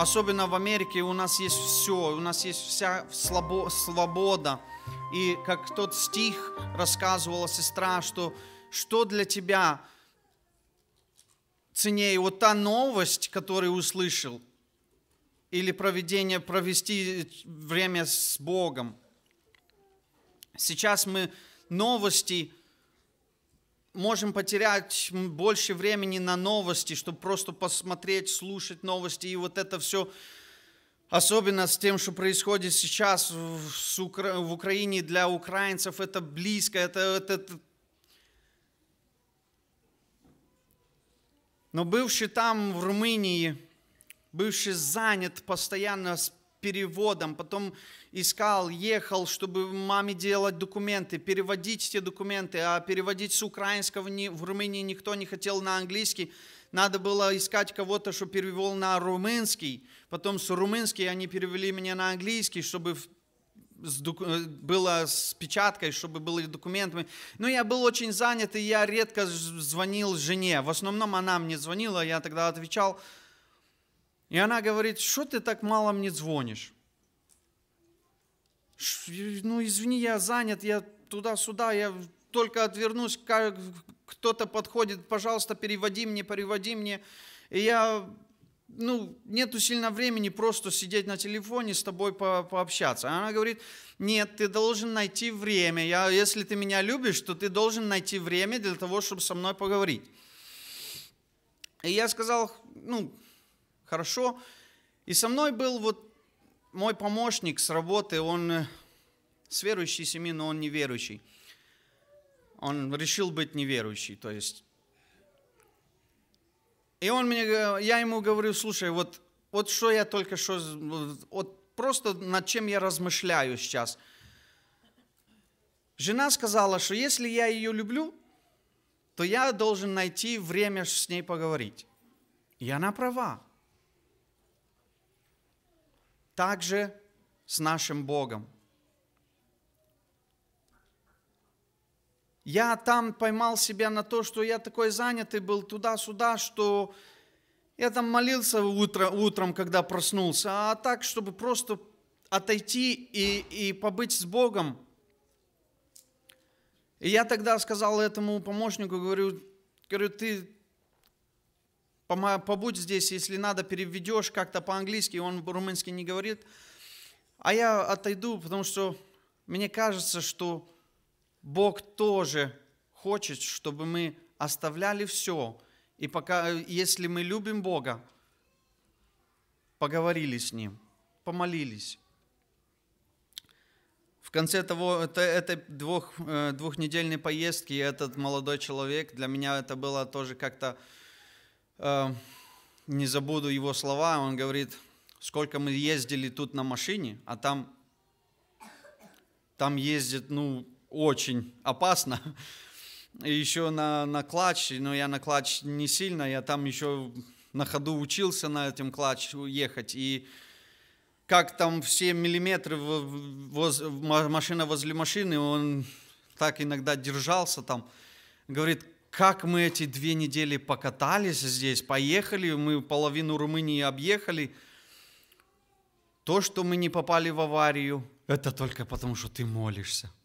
Особенно в Америке у нас есть все, у нас есть вся свобода. И как тот стих рассказывала сестра, что что для тебя ценнее, вот та новость, которую услышал, или проведение, провести время с Богом. Сейчас мы новости можем потерять больше времени на новости, чтобы просто посмотреть, слушать новости и вот это все. Особенно с тем, что происходит сейчас в, Украине для украинцев, это близко, это, это, это... Но бывший там в Румынии, бывший занят постоянно с переводом, потом искал, ехал, чтобы маме делать документы, переводить эти документы, а переводить с украинского в Румынии никто не хотел на английский. Надо было искать кого-то, что перевел на румынский. Потом с румынский они перевели меня на английский, чтобы с доку... Э, было с печаткой, чтобы были документы. Но я был очень занят, и я редко звонил жене. В основном она мне звонила, я тогда отвечал. И она говорит, что ты так мало мне звонишь? Ну, извини, я занят, я туда-сюда, я только отвернусь, как кто-то подходит, пожалуйста, переводи мне, переводи мне. И я, ну, нету сильно времени просто сидеть на телефоне с тобой по пообщаться. А она говорит, нет, ты должен найти время. Я, если ты меня любишь, то ты должен найти время для того, чтобы со мной поговорить. И я сказал, ну, Хорошо. И со мной был вот мой помощник с работы, он э, с верующей семьи, но он неверующий. Он решил быть неверующий, то есть. И он мне, я ему говорю, слушай, вот, вот что я только что, вот просто над чем я размышляю сейчас. Жена сказала, что если я ее люблю, то я должен найти время с ней поговорить. И она права также с нашим Богом. Я там поймал себя на то, что я такой занятый был туда-сюда, что я там молился утро, утром, когда проснулся, а так, чтобы просто отойти и, и побыть с Богом. И я тогда сказал этому помощнику, говорю, говорю, ты побудь здесь, если надо, переведешь как-то по-английски, он румынский не говорит. А я отойду, потому что мне кажется, что Бог тоже хочет, чтобы мы оставляли все. И пока, если мы любим Бога, поговорили с Ним, помолились. В конце того, этой двух, э, двухнедельной поездки этот молодой человек, для меня это было тоже как-то Эм, не забуду его слова, он говорит, сколько мы ездили тут на машине, а там, там ездит, ну, очень опасно. И еще на, на клатч, но я на клатч не сильно, я там еще на ходу учился на этом клатч ехать. И как там все миллиметры воз, машина возле машины, он так иногда держался там. Говорит, как мы эти две недели покатались здесь, поехали, мы половину Румынии объехали. То, что мы не попали в аварию, это только потому, что ты молишься.